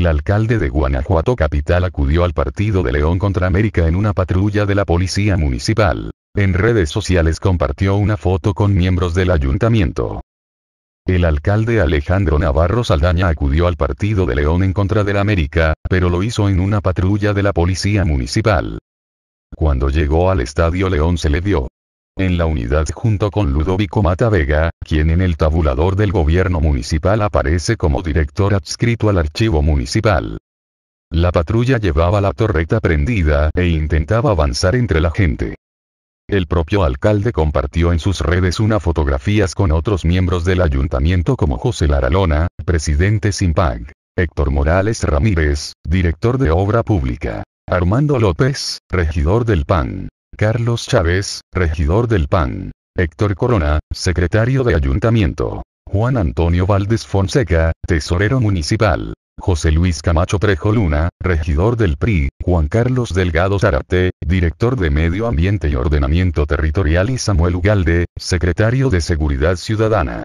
El alcalde de Guanajuato Capital acudió al partido de León contra América en una patrulla de la policía municipal. En redes sociales compartió una foto con miembros del ayuntamiento. El alcalde Alejandro Navarro Saldaña acudió al partido de León en contra del América, pero lo hizo en una patrulla de la policía municipal. Cuando llegó al estadio León se le vio en la unidad junto con Ludovico Matavega, quien en el tabulador del gobierno municipal aparece como director adscrito al archivo municipal. La patrulla llevaba la torreta prendida e intentaba avanzar entre la gente. El propio alcalde compartió en sus redes una fotografías con otros miembros del ayuntamiento como José Laralona, presidente SIMPAG, Héctor Morales Ramírez, director de obra pública, Armando López, regidor del PAN, Carlos Chávez, regidor del PAN. Héctor Corona, secretario de Ayuntamiento. Juan Antonio Valdés Fonseca, tesorero municipal. José Luis Camacho Trejo Luna, regidor del PRI, Juan Carlos Delgado Zarate, director de Medio Ambiente y Ordenamiento Territorial y Samuel Ugalde, secretario de Seguridad Ciudadana.